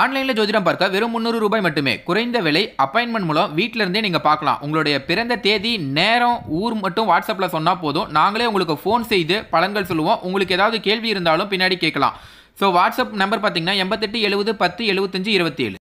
ஆன்லைனில் ஜோதிடம் பார்க்க வெறும் முந்நூறு ரூபாய் மட்டுமே குறைந்த விலை அப்பாயின்மெண்ட் மூலம் வீட்டிலிருந்தே நீங்கள் பார்க்கலாம் உங்களுடைய பிறந்த தேதி நேரம் ஊர் மட்டும் வாட்ஸ்அப்பில் சொன்னால் போதும் நாங்களே உங்களுக்கு ஃபோன் செய்து பலன்கள் சொல்லுவோம் உங்களுக்கு ஏதாவது கேள்வி இருந்தாலும் பின்னாடி கேட்கலாம் ஸோ வாட்ஸ்அப் நம்பர் பார்த்தீங்கன்னா எண்பத்தெட்டு எழுபது பத்து எழுபத்தஞ்சு இருபத்தி ஏழு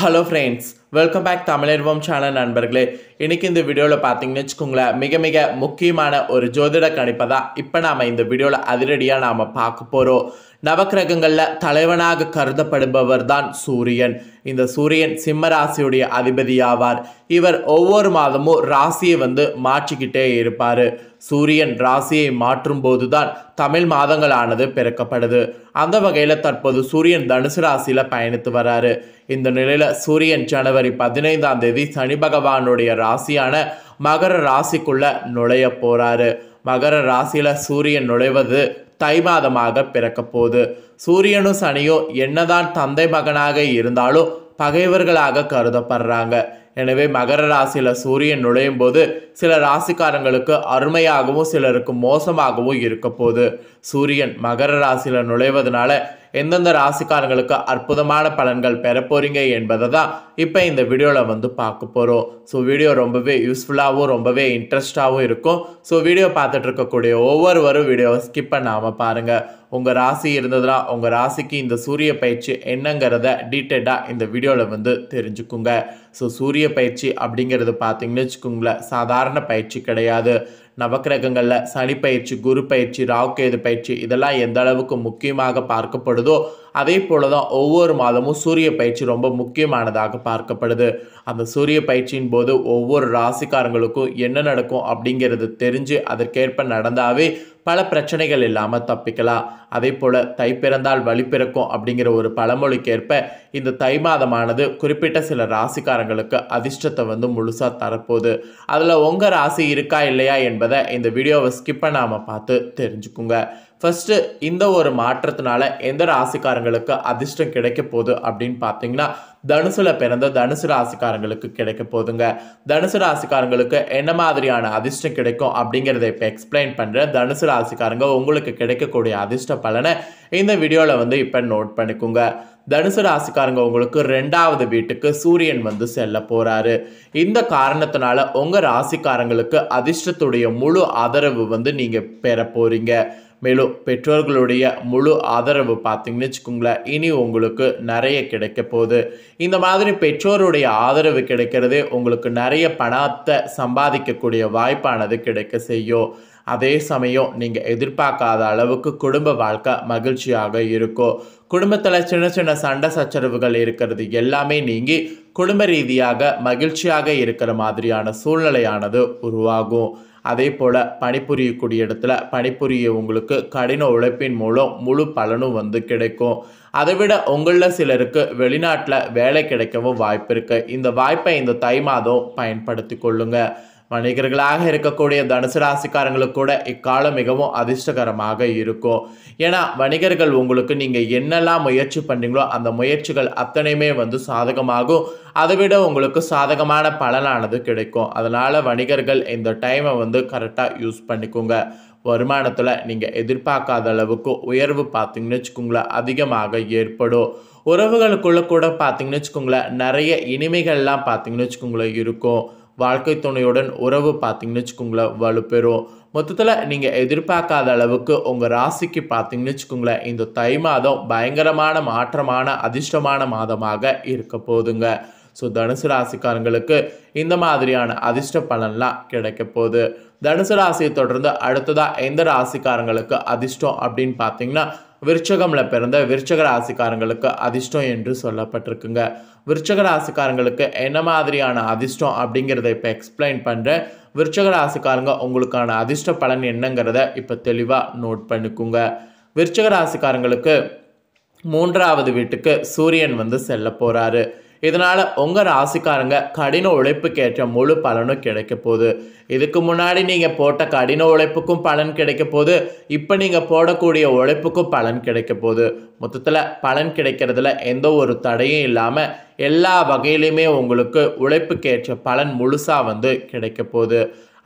hello friends welcome back Tamilarvam channel நண்பர்களே இன்றைக்கி இந்த வீடியோவில் பார்த்தீங்கன்னு வச்சுக்கோங்களேன் மிக மிக முக்கியமான ஒரு ஜோதிட கணிப்பை தான் இப்போ நாம் இந்த வீடியோவில் அதிரடியாக நாம் பார்க்க போகிறோம் நவக்கிரகங்களில் தலைவனாக கருதப்படுபவர் தான் சூரியன் இந்த சூரியன் சிம்ம ராசியுடைய அதிபதியாவார் இவர் ஒவ்வொரு மாதமும் ராசியை வந்து மாற்றிக்கிட்டே இருப்பார் சூரியன் ராசியை மாற்றும் போது தான் தமிழ் மாதங்களானது பிறக்கப்படுது அந்த வகையில் தற்போது சூரியன் தனுசு ராசியில் பயணித்து வராரு இந்த நிலையில் சூரியன் ஜனவரி பதினைந்தாம் தேதி சனி பகவானுடைய ராசியான மகர ராசிக்குள்ள நுழைய போறாரு மகர ராசியில் சூரியன் நுழைவது தை மாதமாக பிறக்கப் போது சூரியனும் சனியும் என்னதான் தந்தை மகனாக இருந்தாலும் பகைவர்களாக கருதப்படுறாங்க எனவே மகர ராசியில் சூரியன் நுழையும் போது சில ராசிக்காரங்களுக்கு அருமையாகவும் சிலருக்கு மோசமாகவும் இருக்க போது சூரியன் மகர ராசியில் நுழைவதனால எந்தெந்த ராசிக்காரங்களுக்கு அற்புதமான பலன்கள் பெற போறீங்க என்பதை தான் இப்போ இந்த வீடியோவில் வந்து பார்க்க போகிறோம் ஸோ வீடியோ ரொம்பவே யூஸ்ஃபுல்லாகவும் ரொம்பவே இன்ட்ரெஸ்டாகவும் இருக்கும் ஸோ வீடியோ பார்த்துட்டு இருக்கக்கூடிய ஒவ்வொருவரும் வீடியோவை ஸ்கிப் பண்ணாமல் பாருங்கள் உங்கள் ராசி இருந்ததுன்னா உங்கள் ராசிக்கு இந்த சூரிய பயிற்சி என்னங்கிறத டீட்டெயிலாக இந்த வீடியோவில் வந்து தெரிஞ்சுக்குங்க ஸோ சூரிய பயிற்சி அப்படிங்கிறது பார்த்தீங்கன்னு வச்சுக்கோங்களேன் சாதாரண பயிற்சி கிடையாது நவக்கிரகங்களில் சனி பயிற்சி குரு பயிற்சி ராவுகேது பயிற்சி இதெல்லாம் எந்த அளவுக்கு முக்கியமாக பார்க்கப்படுதோ அதே போல தான் ஒவ்வொரு மாதமும் சூரிய பயிற்சி ரொம்ப முக்கியமானதாக பார்க்கப்படுது அந்த சூரிய பயிற்சியின் போது ஒவ்வொரு ராசிக்காரங்களுக்கும் என்ன நடக்கும் அப்படிங்கிறது தெரிஞ்சு அதற்கேற்ப நடந்தாவே பல பிரச்சனைகள் இல்லாமல் தப்பிக்கலாம் அதே போல் தை பிறந்தால் வழி பிறக்கும் அப்படிங்கிற ஒரு பழமொழிக்கேற்ப இந்த தை மாதமானது குறிப்பிட்ட சில ராசிக்காரங்களுக்கு அதிர்ஷ்டத்தை வந்து முழுசாக தரப்போகுது அதில் உங்கள் ராசி இருக்கா இல்லையா என்பது என்பதை இந்த வீடியோவை ஸ்கிப் பண்ணாமல் பார்த்து தெரிஞ்சுக்கோங்க ஃபஸ்ட்டு இந்த ஒரு மாற்றத்தினால எந்த ராசிக்காரங்களுக்கு அதிர்ஷ்டம் கிடைக்க போகுது அப்படின்னு பார்த்தீங்கன்னா தனுசுல பிறந்த தனுசு ராசிக்காரங்களுக்கு கிடைக்க போதுங்க தனுசு ராசிக்காரங்களுக்கு என்ன மாதிரியான அதிர்ஷ்டம் கிடைக்கும் அப்படிங்கிறத இப்போ எக்ஸ்பிளைன் பண்ணுறேன் தனுசு ராசிக்காரங்க உங்களுக்கு கிடைக்கக்கூடிய அதிர்ஷ்ட பலனை இந்த வீடியோவில் வந்து இப்போ நோட் பண்ணிக்கோங்க தனுசு ராசிக்காரங்க உங்களுக்கு ரெண்டாவது வீட்டுக்கு சூரியன் வந்து செல்ல போகிறாரு இந்த காரணத்தினால உங்கள் ராசிக்காரங்களுக்கு அதிர்ஷ்டத்துடைய முழு ஆதரவு வந்து நீங்கள் பெற போகிறீங்க மேலும் பெற்றோர்களுடைய முழு ஆதரவு பார்த்தீங்கன்னு வச்சுக்கோங்களேன் இனி உங்களுக்கு நிறைய கிடைக்க போகுது இந்த மாதிரி பெற்றோருடைய ஆதரவு கிடைக்கிறது உங்களுக்கு நிறைய பணத்தை சம்பாதிக்கக்கூடிய வாய்ப்பானது கிடைக்க செய்யும் அதே சமயம் நீங்கள் எதிர்பார்க்காத அளவுக்கு குடும்ப வாழ்க்கை மகிழ்ச்சியாக இருக்கும் குடும்பத்தில் சின்ன சின்ன சண்டை சச்சரவுகள் இருக்கிறது எல்லாமே நீங்கி குடும்ப ரீதியாக மகிழ்ச்சியாக இருக்கிற மாதிரியான சூழ்நிலையானது உருவாகும் அதே போல் பணிபுரியக்கூடிய இடத்துல பணிபுரிய உங்களுக்கு கடின உழைப்பின் மூலம் முழு பலனும் வந்து கிடைக்கும் அதை விட உங்களில் சிலருக்கு வெளிநாட்டில் வேலை கிடைக்கவும் வாய்ப்பு இருக்குது இந்த வாய்ப்பை இந்த தை மாதம் பயன்படுத்தி கொள்ளுங்கள் வணிகர்களாக இருக்கக்கூடிய தனுசு ராசிக்காரங்களுக்கு கூட இக்காலம் மிகவும் அதிர்ஷ்டகரமாக இருக்கும் ஏன்னா வணிகர்கள் உங்களுக்கு நீங்கள் என்னெல்லாம் முயற்சி பண்ணீங்களோ அந்த முயற்சிகள் அத்தனையுமே வந்து சாதகமாகும் அதை விட உங்களுக்கு சாதகமான பலனானது கிடைக்கும் அதனால் வணிகர்கள் இந்த டைமை வந்து கரெக்டாக யூஸ் பண்ணிக்கோங்க வருமானத்தில் நீங்கள் எதிர்பார்க்காத அளவுக்கு உயர்வு பார்த்தீங்கன்னு வச்சுக்கோங்களேன் அதிகமாக ஏற்படும் உறவுகளுக்குள்ளே கூட பார்த்தீங்கன்னு வச்சுக்கோங்களேன் நிறைய இனிமைகள்லாம் பார்த்தீங்கன்னு வச்சுக்கோங்களேன் இருக்கும் வாழ்க்கை துணையுடன் உறவு பார்த்தீங்கன்னு வச்சுக்கோங்களேன் வலுப்பெறும் மொத்தத்தில் நீங்கள் எதிர்பார்க்காத அளவுக்கு உங்கள் ராசிக்கு பார்த்தீங்கன்னு வச்சுக்கோங்களேன் இந்த தை மாதம் பயங்கரமான மாற்றமான அதிர்ஷ்டமான மாதமாக இருக்க போதுங்க ஸோ தனுசு ராசிக்காரங்களுக்கு இந்த மாதிரியான அதிர்ஷ்ட பலன்லாம் கிடைக்க போகுது தனுசு ராசியை தொடர்ந்து அடுத்ததாக எந்த ராசிக்காரங்களுக்கு அதிர்ஷ்டம் அப்படின்னு பார்த்தீங்கன்னா விருச்சகம்ல பிறந்த விருச்சக ராசிக்காரங்களுக்கு அதிர்ஷ்டம் என்று சொல்லப்பட்டிருக்குங்க விருச்சக ராசிக்காரங்களுக்கு என்ன மாதிரியான அதிர்ஷ்டம் அப்படிங்கிறத இப்போ எக்ஸ்பிளைன் பண்ணுறேன் விருச்சக ராசிக்காரங்க உங்களுக்கான அதிர்ஷ்ட பலன் என்னங்கிறத இப்போ தெளிவாக நோட் பண்ணிக்கோங்க விருச்சக ராசிக்காரங்களுக்கு மூன்றாவது வீட்டுக்கு சூரியன் வந்து செல்ல போகிறாரு இதனால் உங்கள் ராசிக்காரங்க கடின உழைப்புக்கேற்ற முழு பலனும் கிடைக்க போகுது இதுக்கு முன்னாடி நீங்கள் போட்ட கடின உழைப்புக்கும் பலன் கிடைக்க போகுது இப்போ நீங்கள் போடக்கூடிய உழைப்புக்கும் பலன் கிடைக்க போகுது மொத்தத்தில் பலன் கிடைக்கிறதுல எந்த ஒரு தடையும் இல்லாமல் எல்லா வகையிலையுமே உங்களுக்கு உழைப்புக்கேற்ற பலன் முழுசாக வந்து கிடைக்க போகுது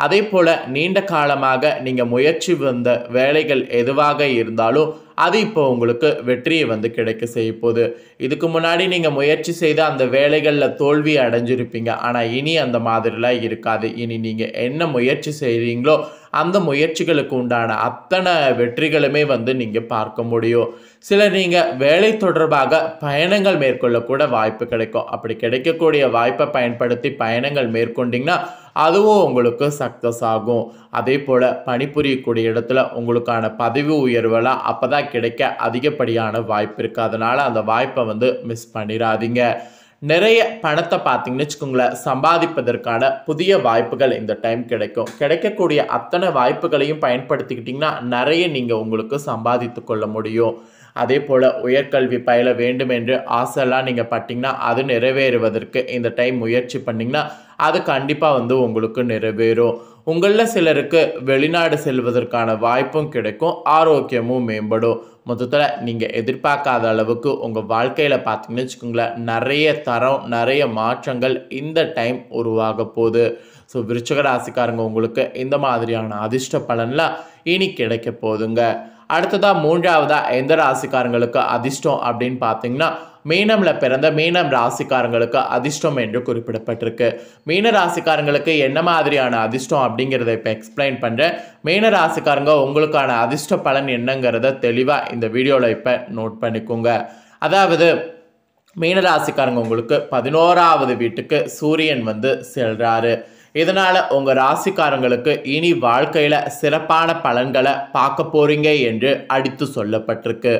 அதே போல் நீண்ட காலமாக நீங்கள் முயற்சி வந்த வேலைகள் எதுவாக இருந்தாலும் அது இப்போ உங்களுக்கு வெற்றியை வந்து கிடைக்க செய்ய போகுது இதுக்கு முன்னாடி நீங்கள் முயற்சி செய்த அந்த வேலைகளில் தோல்வி அடைஞ்சிருப்பீங்க ஆனால் இனி அந்த மாதிரிலாம் இருக்காது இனி நீங்கள் என்ன முயற்சி செய்கிறீங்களோ அந்த முயற்சிகளுக்கு உண்டான அத்தனை வெற்றிகளுமே வந்து நீங்கள் பார்க்க முடியும் சில நீங்கள் வேலை தொடர்பாக பயணங்கள் மேற்கொள்ளக்கூட வாய்ப்பு கிடைக்கும் அப்படி கிடைக்கக்கூடிய வாய்ப்பை பயன்படுத்தி பயணங்கள் மேற்கொண்டிங்கன்னா அதுவும் உங்களுக்கு சக்ஸஸ் ஆகும் அதே போல் பணிபுரியக்கூடிய இடத்துல உங்களுக்கான பதவி உயர்வெல்லாம் அப்போ தான் கிடைக்க அதிகப்படியான வாய்ப்பு இருக்குது அதனால் அந்த வாய்ப்பை வந்து மிஸ் பண்ணிடாதீங்க நிறைய பணத்தை பார்த்தீங்கன்னு வச்சுக்கோங்களேன் சம்பாதிப்பதற்கான புதிய வாய்ப்புகள் இந்த டைம் கிடைக்கும் கிடைக்கக்கூடிய அத்தனை வாய்ப்புகளையும் பயன்படுத்திக்கிட்டிங்கன்னா நிறைய நீங்கள் உங்களுக்கு சம்பாதித்து கொள்ள முடியும் அதே போல் உயர்கல்வி பயில வேண்டும் என்று ஆசைலாம் நீங்கள் பட்டிங்கன்னா அது நிறைவேறுவதற்கு இந்த டைம் முயற்சி பண்ணிங்கன்னா அது கண்டிப்பாக வந்து உங்களுக்கு நிறைவேறும் உங்களில் சிலருக்கு வெளிநாடு செல்வதற்கான வாய்ப்பும் கிடைக்கும் ஆரோக்கியமும் மேம்படும் மொத்தத்தில் நீங்கள் எதிர்பார்க்காத அளவுக்கு உங்கள் வாழ்க்கையில் பார்த்தீங்கன்னு வச்சுக்கோங்களேன் நிறைய தரம் நிறைய மாற்றங்கள் இந்த டைம் உருவாக போகுது ஸோ விருச்சக ராசிக்காரங்க உங்களுக்கு இந்த மாதிரியான அதிர்ஷ்ட பலன்லாம் இனி கிடைக்க போதுங்க அடுத்ததாக மூன்றாவதாக எந்த ராசிக்காரங்களுக்கு அதிர்ஷ்டம் அப்படின்னு பார்த்தீங்கன்னா மீனமில் பிறந்த மீனம் ராசிக்காரங்களுக்கு அதிர்ஷ்டம் என்று குறிப்பிடப்பட்டிருக்கு மீன ராசிக்காரங்களுக்கு என்ன மாதிரியான அதிர்ஷ்டம் அப்படிங்கிறத இப்போ எக்ஸ்பிளைன் பண்ணுறேன் மீன ராசிக்காரங்க உங்களுக்கான அதிர்ஷ்ட பலன் என்னங்கிறத தெளிவாக இந்த வீடியோவில் இப்போ நோட் பண்ணிக்கோங்க அதாவது மீன ராசிக்காரங்க உங்களுக்கு பதினோராவது வீட்டுக்கு சூரியன் வந்து செல்கிறாரு இதனால் உங்கள் ராசிக்காரங்களுக்கு இனி வாழ்க்கையில் சிறப்பான பலன்களை பார்க்க போகிறீங்க என்று அடித்து சொல்லப்பட்டிருக்கு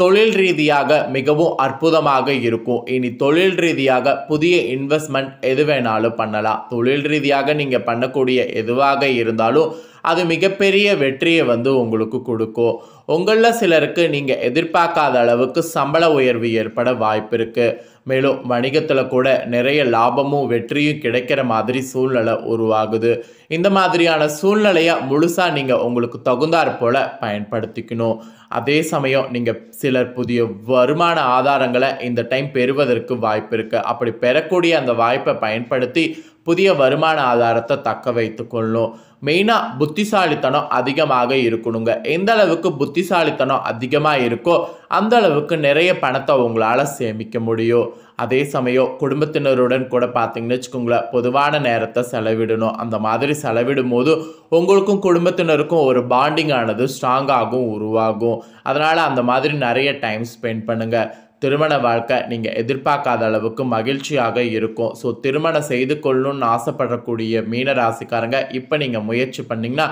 தொழில் ரீதியாக மிகவும் அற்புதமாக இருக்கும் இனி தொழில் ரீதியாக புதிய இன்வெஸ்ட்மெண்ட் எது வேணாலும் பண்ணலாம் தொழில் ரீதியாக நீங்கள் பண்ணக்கூடிய எதுவாக இருந்தாலும் அது மிகப்பெரிய வெற்றியை வந்து உங்களுக்கு கொடுக்கும் உங்களில் சிலருக்கு நீங்கள் எதிர்பார்க்காத அளவுக்கு சம்பள உயர்வு ஏற்பட வாய்ப்பு இருக்குது மேலும் வணிகத்தில் கூட நிறைய லாபமும் வெற்றியும் கிடைக்கிற மாதிரி சூழ்நிலை உருவாகுது இந்த மாதிரியான சூழ்நிலையை முழுசாக நீங்கள் உங்களுக்கு தகுந்தாற் போல் பயன்படுத்திக்கணும் அதே சமயம் நீங்கள் சிலர் புதிய வருமான ஆதாரங்களை இந்த டைம் பெறுவதற்கு வாய்ப்பு இருக்குது அப்படி பெறக்கூடிய அந்த வாய்ப்பை பயன்படுத்தி புதிய வருமான ஆதாரத்தை தக்க வைத்து கொள்ளும் மெயினாக புத்திசாலித்தனம் அதிகமாக இருக்கணுங்க எந்த அளவுக்கு புத்திசாலித்தனம் அதிகமாக இருக்கோ அந்த அளவுக்கு நிறைய பணத்தை உங்களால் சேமிக்க முடியும் அதே சமயம் குடும்பத்தினருடன் கூட பார்த்தீங்கன்னு வச்சுக்கோங்களேன் பொதுவான நேரத்தை செலவிடணும் அந்த மாதிரி செலவிடும் போது உங்களுக்கும் குடும்பத்தினருக்கும் ஒரு பாண்டிங் ஆனது ஸ்ட்ராங்காகவும் உருவாகும் அதனால் அந்த மாதிரி நிறைய டைம் ஸ்பெண்ட் பண்ணுங்கள் திருமண வாழ்க்கை நீங்கள் எதிர்பார்க்காத அளவுக்கு மகிழ்ச்சியாக இருக்கும் ஸோ திருமணம் செய்து கொள்ளணும்னு ஆசைப்படக்கூடிய மீன ராசிக்காரங்க இப்போ நீங்கள் முயற்சி பண்ணிங்கன்னா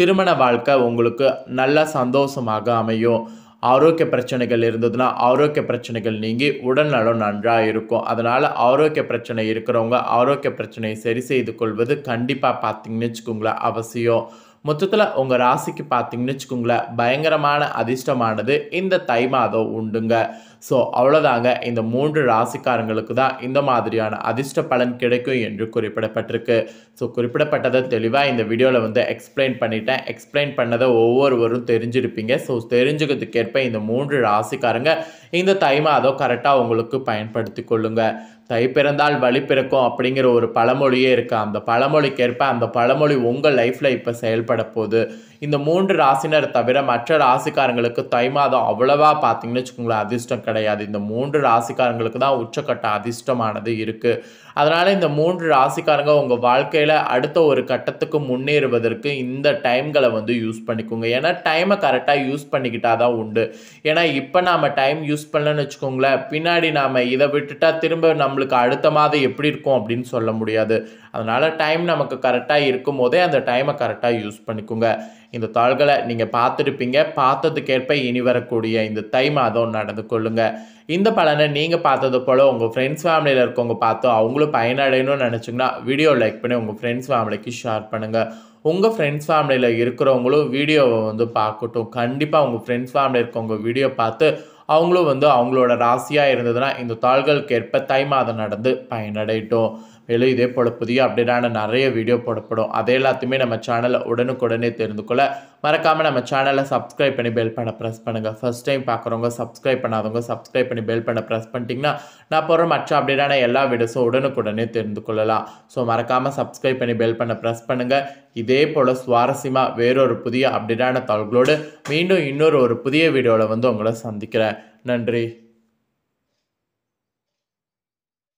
திருமண வாழ்க்கை உங்களுக்கு நல்ல சந்தோஷமாக அமையும் ஆரோக்கிய பிரச்சனைகள் இருந்ததுன்னா ஆரோக்கிய பிரச்சனைகள் நீங்கி உடல்நலம் நன்றாக இருக்கும் அதனால் ஆரோக்கிய பிரச்சனை இருக்கிறவங்க ஆரோக்கிய பிரச்சனையை சரி செய்து கொள்வது கண்டிப்பாக பார்த்தீங்கன்னு வச்சுக்கோங்களேன் அவசியம் மொத்தத்தில் உங்கள் ராசிக்கு பார்த்தீங்கன்னு வச்சுக்கோங்களேன் பயங்கரமான அதிர்ஷ்டமானது இந்த தை மாதம் உண்டுங்க ஸோ அவ்வளோதாங்க இந்த மூன்று ராசிக்காரங்களுக்கு தான் இந்த மாதிரியான அதிர்ஷ்ட பலன் கிடைக்கும் என்று குறிப்பிடப்பட்டிருக்கு ஸோ குறிப்பிடப்பட்டதை தெளிவாக இந்த வீடியோவில் வந்து எக்ஸ்பிளைன் பண்ணிட்டேன் எக்ஸ்பிளைன் பண்ணதை ஒவ்வொருவரும் தெரிஞ்சிருப்பீங்க ஸோ தெரிஞ்சுக்கிறதுக்கேற்ப இந்த மூன்று ராசிக்காரங்க இந்த தை மாதம் கரெக்டாக உங்களுக்கு பயன்படுத்தி கொள்ளுங்கள் தை பிறந்தால் வழி பிறக்கும் அப்படிங்கிற ஒரு பழமொழியே இருக்குது அந்த பழமொழிக்கேற்ப அந்த பழமொழி உங்கள் லைஃப்பில் இப்போ செயல்பட போகுது இந்த மூன்று ராசினர் தவிர மற்ற ராசிக்காரங்களுக்கு தை மாதம் அவ்வளவா பார்த்தீங்கன்னு வச்சுக்கோங்களேன் அதிர்ஷ்டம் கிடையாது இந்த மூன்று ராசிக்காரங்களுக்கு தான் உச்சக்கட்ட அதிர்ஷ்டமானது இருக்குது அதனால் இந்த மூன்று ராசிக்காரங்க உங்கள் வாழ்க்கையில் அடுத்த ஒரு கட்டத்துக்கு முன்னேறுவதற்கு இந்த டைம்களை வந்து யூஸ் பண்ணிக்கோங்க ஏன்னா டைமை கரெக்டாக யூஸ் பண்ணிக்கிட்டா தான் உண்டு ஏன்னா இப்போ நாம் டைம் யூஸ் பண்ணலன்னு வச்சுக்கோங்களேன் பின்னாடி நாம் இதை விட்டுட்டா திரும்ப நம்மளுக்கு அடுத்த மாதம் எப்படி இருக்கும் அப்படின்னு சொல்ல முடியாது அதனால் டைம் நமக்கு கரெக்டாக இருக்கும் போதே அந்த டைமை கரெக்டாக யூஸ் பண்ணிக்கோங்க இந்த தாள்களை நீங்கள் பார்த்துருப்பீங்க பார்த்ததுக்கேற்ப இனி வரக்கூடிய இந்த தை மாதம் நடந்து கொள்ளுங்க இந்த பலனை நீங்கள் பார்த்தது போல் உங்கள் ஃப்ரெண்ட்ஸ் ஃபேமிலியில் இருக்கவங்க பார்த்து அவங்களும் பயனடையணும்னு நினச்சிங்கன்னா வீடியோ லைக் பண்ணி உங்கள் ஃப்ரெண்ட்ஸ் ஃபேமிலிக்கு ஷேர் பண்ணுங்கள் உங்கள் ஃப்ரெண்ட்ஸ் ஃபேமிலியில் இருக்கிறவங்களும் வீடியோவை வந்து பார்க்கட்டும் கண்டிப்பாக உங்கள் ஃப்ரெண்ட்ஸ் ஃபேமிலியில் இருக்கவங்க வீடியோ பார்த்து அவங்களும் வந்து அவங்களோட ராசியாக இருந்ததுன்னா இந்த தாள்களுக்கு ஏற்ப தை மாதம் நடந்து பயனடையட்டும் மேலும் இதே போல் புதிய அப்டேட்டான நிறைய வீடியோ போடப்படும் அதை எல்லாத்தையுமே நம்ம சேனலை உடனுக்குடனே தெரிந்து கொள்ள மறக்காமல் நம்ம சேனலை சப்ஸ்கிரைப் பண்ணி பெல் பண்ண ப்ரெஸ் பண்ணுங்கள் ஃபஸ்ட் டைம் பார்க்குறவங்க சப்ஸ்கிரைப் பண்ணாதவங்க சப்ஸ்கிரைப் பண்ணி பெல் பண்ண ப்ரெஸ் பண்ணிட்டீங்கன்னா நான் போகிற மற்ற அப்டேட்டான எல்லா வீடியோஸும் உடனுக்குடனே தெரிந்து கொள்ளலாம் ஸோ மறக்காமல் சப்ஸ்கிரைப் பண்ணி பெல் பண்ண ப்ரெஸ் பண்ணுங்கள் இதே போல் சுவாரஸ்யமாக வேறொரு புதிய அப்டேட்டான தகவல்களோடு மீண்டும் இன்னொரு ஒரு புதிய வீடியோவில் வந்து உங்களை சந்திக்கிறேன் நன்றி